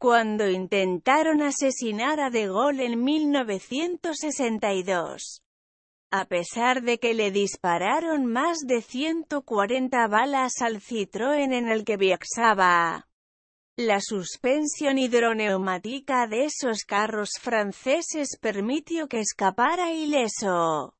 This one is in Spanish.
cuando intentaron asesinar a De Gaulle en 1962. A pesar de que le dispararon más de 140 balas al Citroën en el que viajaba, la suspensión hidroneumática de esos carros franceses permitió que escapara ileso.